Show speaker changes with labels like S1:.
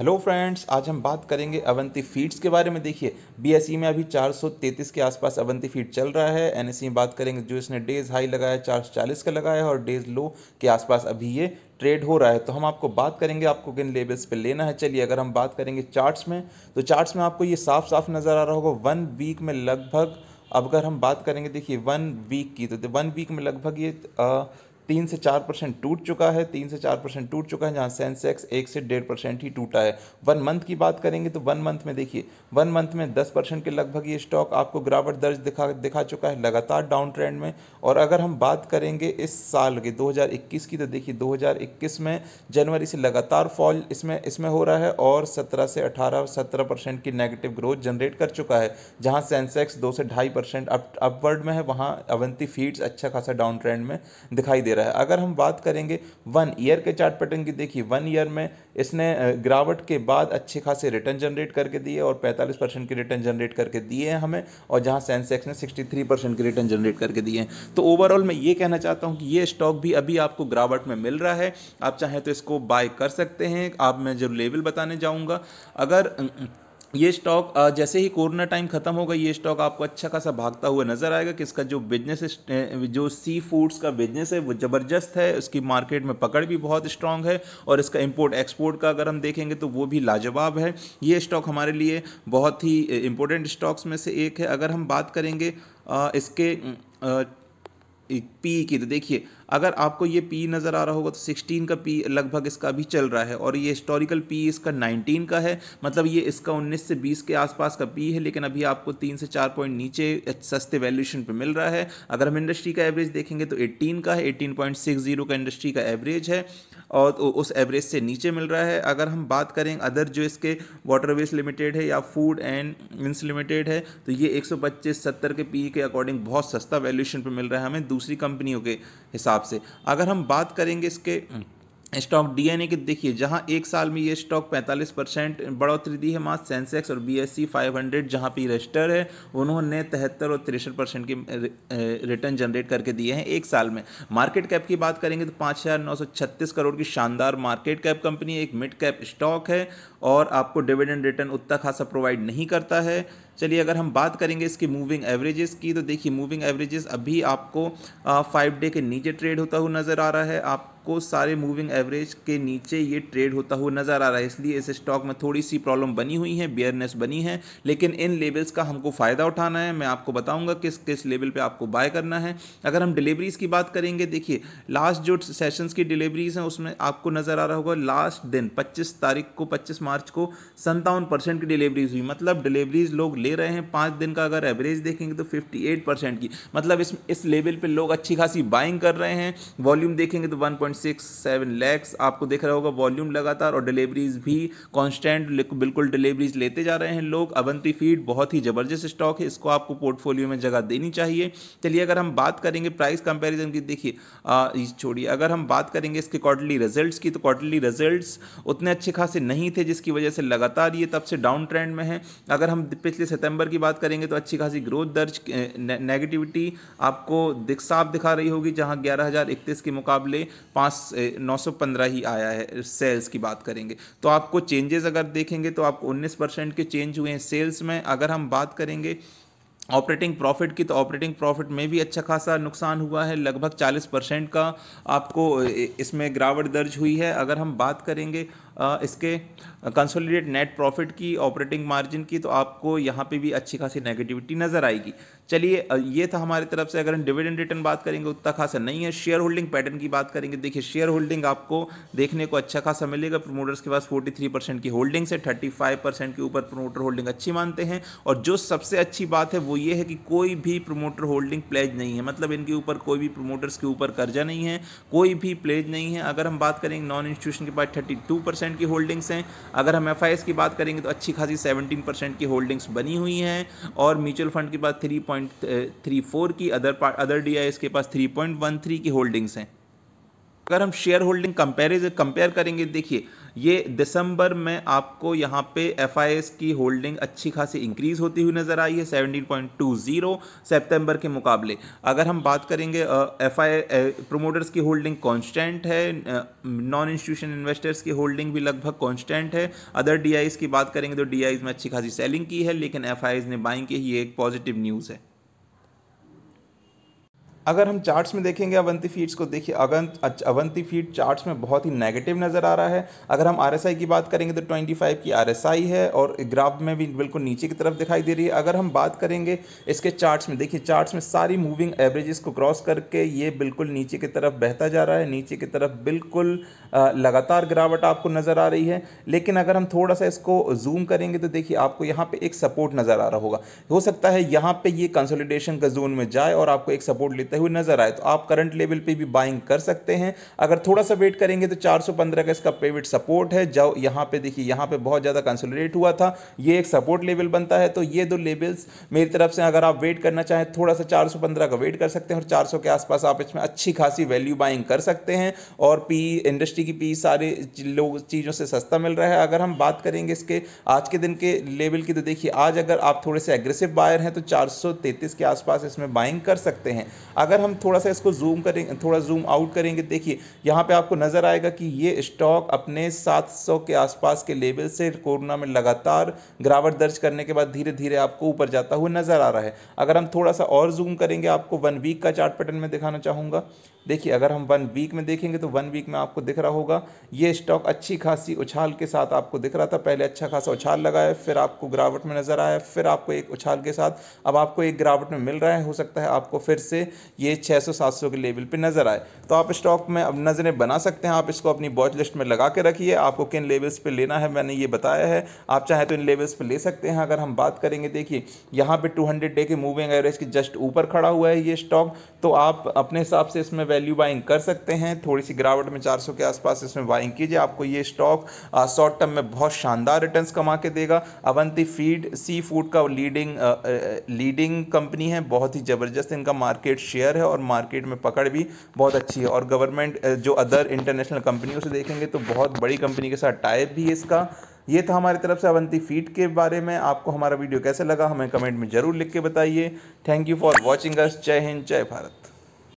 S1: hello friends आज हम बात करेंगे अवंती फीड्स के बारे में देखिए बीएसई e में अभी 433 के आसपास अवंती फीड चल रहा है एनएसई e में बात करेंगे जो इसने डेज हाई लगाया 440 का लगाया और डेज लो के आसपास अभी ये ट्रेड हो रहा है तो हम आपको बात करेंगे आपको किन लेवल्स पे लेना है चलिए अगर हम बात करेंगे चार्ट्स में तो चार्ट्स में आपको ये साफ साफ नज़र आ रहा होगा वन वीक में लगभग अब अगर हम बात करेंगे देखिए वन वीक की तो वन वीक में लगभग ये तीन से चार परसेंट टूट चुका है तीन से चार परसेंट टूट चुका है जहाँ सेंसेक्स एक से डेढ़ परसेंट ही टूटा है वन मंथ की बात करेंगे तो वन मंथ में देखिए वन मंथ में दस परसेंट के लगभग ये स्टॉक आपको गिरावट दर्ज दिखा दिखा चुका है लगातार डाउन ट्रेंड में और अगर हम बात करेंगे इस साल के दो की तो देखिए दो में जनवरी से लगातार फॉल इसमें इसमें हो रहा है और सत्रह से अठारह सत्रह परसेंट की नेगेटिव ग्रोथ जनरेट कर चुका है जहाँ सेंसेक्स दो से ढाई परसेंट अपवर्ड में है वहाँ अवंती फीड्स अच्छा खासा डाउन ट्रेंड में दिखाई दे रहा है रहा है अगर हम बात करेंगे वन ईयर के चार्ट पैटर्न की देखिए वन ईयर में इसने गिरावट के बाद अच्छे खासे रिटर्न जनरेट करके दिए और 45 परसेंट के रिटर्न जनरेट करके दिए हैं हमें और जहां सेंसेक्स ने 63 परसेंट के रिटर्न जनरेट करके दिए हैं तो ओवरऑल मैं ये कहना चाहता हूँ कि ये स्टॉक भी अभी आपको गिरावट में मिल रहा है आप चाहें तो इसको बाय कर सकते हैं आप मैं जो लेवल बताने जाऊँगा अगर ये स्टॉक जैसे ही कोरोना टाइम खत्म होगा ये स्टॉक आपको अच्छा खासा भागता हुआ नज़र आएगा कि इसका जो बिजनेस जो सी फूड्स का बिजनेस है वो ज़बरदस्त है उसकी मार्केट में पकड़ भी बहुत स्ट्रांग है और इसका इंपोर्ट एक्सपोर्ट का अगर हम देखेंगे तो वो भी लाजवाब है ये स्टॉक हमारे लिए बहुत ही इंपॉर्टेंट स्टॉक्स में से एक है अगर हम बात करेंगे इसके पी की तो देखिए अगर आपको ये पी नज़र आ रहा होगा तो सिक्सटीन का पी लगभग इसका अभी चल रहा है और ये हिस्टोरिकल पी इसका 19 का है मतलब ये इसका उन्नीस से बीस के आसपास का पी है लेकिन अभी आपको तीन से चार पॉइंट नीचे सस्ते वैल्यूशन पर मिल रहा है अगर हम इंडस्ट्री का एवरेज देखेंगे तो एट्टीन का है एटीन पॉइंट सिक्स जीरो का इंडस्ट्री का एवरेज है और तो उस एवरेज से नीचे मिल रहा है अगर हम बात करें अदर जो इसके वाटरवेज लिमिटेड है या फूड एंड मिन्स लिमिटेड है तो ये एक सौ पच्चीस सत्तर के पी के अकॉर्डिंग बहुत सस्ता वैल्यूशन पर मिल रहा है हमें दूसरी कंपनियों के हिसाब हिसाब से अगर हम बात करेंगे इसके स्टॉक डीएनए के देखिए जहाँ एक साल में ये स्टॉक 45 परसेंट बढ़ोतरी दी है मां सेंसेक्स और बीएससी 500 जहाँ पे रजिस्टर है उन्होंने तिहत्तर और तिरसठ परसेंट के रिटर्न जनरेट करके दिए हैं एक साल में मार्केट कैप की बात करेंगे तो पाँच हज़ार नौ सौ छत्तीस करोड़ की शानदार मार्केट कैप कंपनी एक मिड कैप स्टॉक है और आपको डिविडेंड रिटर्न उतना खासा प्रोवाइड नहीं करता है चलिए अगर हम बात करेंगे इसकी मूविंग एवरेजेस की तो देखिए मूविंग एवरेजेस अभी आपको फाइव डे के नीचे ट्रेड होता हुआ नज़र आ रहा है आप आपको सारे मूविंग एवरेज के नीचे ये ट्रेड होता हुआ नज़र आ रहा है इसलिए इस स्टॉक में थोड़ी सी प्रॉब्लम बनी हुई है बियरनेस बनी है लेकिन इन लेवल्स का हमको फ़ायदा उठाना है मैं आपको बताऊंगा किस किस लेवल पे आपको बाय करना है अगर हम डिलीवरीज़ की बात करेंगे देखिए लास्ट जो सेशंस की डिलीवरीज़ हैं उसमें आपको नज़र आ रहा होगा लास्ट दिन पच्चीस तारीख को पच्चीस मार्च को संतावन की डिलीवरीज हुई मतलब डिलीवरीज लोग ले रहे हैं पाँच दिन का अगर एवरेज देखेंगे तो फिफ्टी की मतलब इस इस लेवल पर लोग अच्छी खासी बाइंग कर रहे हैं वॉल्यूम देखेंगे तो वन सिक्स सेवन लैक्स आपको देख रहा होगा वॉल्यूम लगातार और डिलीवरीज भी कांस्टेंट बिल्कुल डिलीवरीज लेते जा रहे हैं लोग अवंती फीड बहुत ही ज़बरदस्त स्टॉक है इसको आपको पोर्टफोलियो में जगह देनी चाहिए चलिए अगर हम बात करेंगे प्राइस कंपेरिजन की देखिए छोड़िए अगर हम बात करेंगे इसके क्वार्टरली रिजल्ट की तो क्वार्टरली रिजल्ट उतने अच्छे खासे नहीं थे जिसकी वजह से लगातार ये तब से डाउन ट्रेंड में है अगर हम पिछले सितंबर की बात करेंगे तो अच्छी खासी ग्रोथ दर्ज नेगेटिविटी आपको दिख साफ दिखा रही होगी जहां ग्यारह के मुकाबले पाँच नौ सौ पंद्रह ही आया है सेल्स की बात करेंगे तो आपको चेंजेस अगर देखेंगे तो आपको उन्नीस परसेंट के चेंज हुए हैं सेल्स में अगर हम बात करेंगे ऑपरेटिंग प्रॉफिट की तो ऑपरेटिंग प्रॉफिट में भी अच्छा खासा नुकसान हुआ है लगभग 40 परसेंट का आपको इसमें गिरावट दर्ज हुई है अगर हम बात करेंगे इसके कंसोलिडेट नेट प्रॉफिट की ऑपरेटिंग मार्जिन की तो आपको यहाँ पे भी अच्छी खासी नेगेटिविटी नज़र आएगी चलिए ये था हमारी तरफ से अगर हम डिविडेंड रिटर्न बात करेंगे उतना खासा नहीं है शेयर होल्डिंग पैटर्न की बात करेंगे देखिए शेयर होल्डिंग आपको देखने को अच्छा खासा मिलेगा प्रोमोटर्स के पास 43 परसेंट की होल्डिंग्स है 35 परसेंट के ऊपर प्रोमोटर होल्डिंग अच्छी मानते हैं और जो सबसे अच्छी बात है वो ये है कि कोई भी प्रोमोटर होल्डिंग प्लेज नहीं है मतलब इनके ऊपर कोई भी प्रोमोटर्स के ऊपर कर्जा नहीं है कोई भी प्लेज नहीं है अगर हम बात करेंगे नॉन इंस्टीट्यूशन के पास थर्टी परसेंट की होल्डिंग्स हैं अगर हम एफ की बात करेंगे तो अच्छी खासी सेवनटीन परसेंट की होल्डिंग्स बनी हुई हैं और म्यूचुअल फंड के पास थ्री पॉइंट थ्री फोर की अदर पार्ट अदर डी के पास थ्री पॉइंट वन थ्री की होल्डिंग्स हैं अगर हम शेयर होल्डिंग कंपेरिज कंपेयर करेंगे देखिए ये दिसंबर में आपको यहाँ पे एफ की होल्डिंग अच्छी खासी इंक्रीज़ होती हुई नज़र आई है seventeen point two zero September के मुकाबले अगर हम बात करेंगे एफ आई प्रोमोटर्स की होल्डिंग कांस्टेंट है नॉन इंस्टीट्यूशन इन्वेस्टर्स की होल्डिंग भी लगभग कांस्टेंट है अदर डी की बात करेंगे तो डी में अच्छी खासी सेलिंग की है लेकिन एफ ने बाइंग की ये एक पॉजिटिव न्यूज़ है अगर हम चार्ट्स में देखेंगे अवंती फीड्स को देखिए अगंत अवंती फीड चार्ट्स में बहुत ही नेगेटिव नज़र आ रहा है अगर हम आरएसआई की बात करेंगे तो 25 की आरएसआई है और ग्राफ में भी बिल्कुल नीचे की तरफ दिखाई दे रही है अगर हम बात करेंगे इसके चार्ट्स में देखिए चार्ट्स में सारी मूविंग एवरेजेस को क्रॉस करके ये बिल्कुल नीचे की तरफ बहता जा रहा है नीचे की तरफ बिल्कुल लगातार गिरावट आपको नज़र आ रही है लेकिन अगर हम थोड़ा सा इसको जूम करेंगे तो देखिए आपको यहाँ पर एक सपोर्ट नज़र आ रहा होगा हो सकता है यहाँ पर ये कंसोलिडेशन का जोन में जाए और आपको एक सपोर्ट लेते गिरते हुए नजर आए तो आप करंट लेवल पे भी बाइंग कर सकते हैं अगर थोड़ा सा वेट करेंगे तो 415 का इसका पेविट सपोर्ट है जो यहाँ पे देखिए यहाँ पे बहुत ज़्यादा कंसोलिडेट हुआ था ये एक सपोर्ट लेवल बनता है तो ये दो लेवल्स मेरी तरफ से अगर आप वेट करना चाहें थोड़ा सा चार का वेट कर सकते हैं और चार के आसपास आप इसमें अच्छी खासी वैल्यू बाइंग कर सकते हैं और पी इंडस्ट्री की पी सारे लोग चीज़ों से सस्ता मिल रहा है अगर हम बात करेंगे इसके आज के दिन के लेवल की तो देखिए आज अगर आप थोड़े से एग्रेसिव बायर हैं तो 433 के आसपास इसमें बाइंग कर सकते हैं अगर हम थोड़ा सा इसको जूम करेंगे थोड़ा जूम आउट करेंगे देखिए यहाँ पे आपको नज़र आएगा कि ये स्टॉक अपने 700 के आसपास के लेवल से कोरोना में लगातार गिरावट दर्ज करने के बाद धीरे धीरे आपको ऊपर जाता हुआ नज़र आ रहा है अगर हम थोड़ा सा और जूम करेंगे आपको वन वीक का चार्ट पैटर्न में दिखाना चाहूँगा देखिए अगर हम वन वीक में देखेंगे तो वन वीक में आपको दिख रहा होगा ये स्टॉक अच्छी खासी उछाल के साथ आपको दिख रहा था पहले अच्छा खासा उछाल लगाया फिर आपको गिरावट में नज़र आया फिर आपको एक उछाल के साथ अब आपको एक गिरावट में मिल रहा है हो सकता है आपको फिर से ये 600-700 के लेवल पे नज़र आए तो आप स्टॉक में अब नज़रें बना सकते हैं आप इसको अपनी वॉच लिस्ट में लगा के रखिए आपको किन लेवल्स पे लेना है मैंने ये बताया है आप चाहे तो इन लेवल्स पे ले सकते हैं अगर हम बात करेंगे देखिए यहाँ पर टू डे के मूविंग एवरेज के जस्ट ऊपर खड़ा हुआ है ये स्टॉक तो आप अपने हिसाब से इसमें वैल्यू बाइंग कर सकते हैं थोड़ी सी गिरावट में चार के आसपास इसमें बाइंग कीजिए आपको ये स्टॉक शॉर्ट टर्म में बहुत शानदार रिटर्न कमा के देगा अवंती फीड सी फूड का लीडिंग लीडिंग कंपनी है बहुत ही ज़बरदस्त इनका मार्केट शेयर प्लेयर है और मार्केट में पकड़ भी बहुत अच्छी है और गवर्नमेंट जो अदर इंटरनेशनल कंपनियों से देखेंगे तो बहुत बड़ी कंपनी के साथ टाइप भी है इसका ये था हमारी तरफ से अवंती फीट के बारे में आपको हमारा वीडियो कैसे लगा हमें कमेंट में ज़रूर लिख के बताइए thank you for watching us जय हिंद जय भारत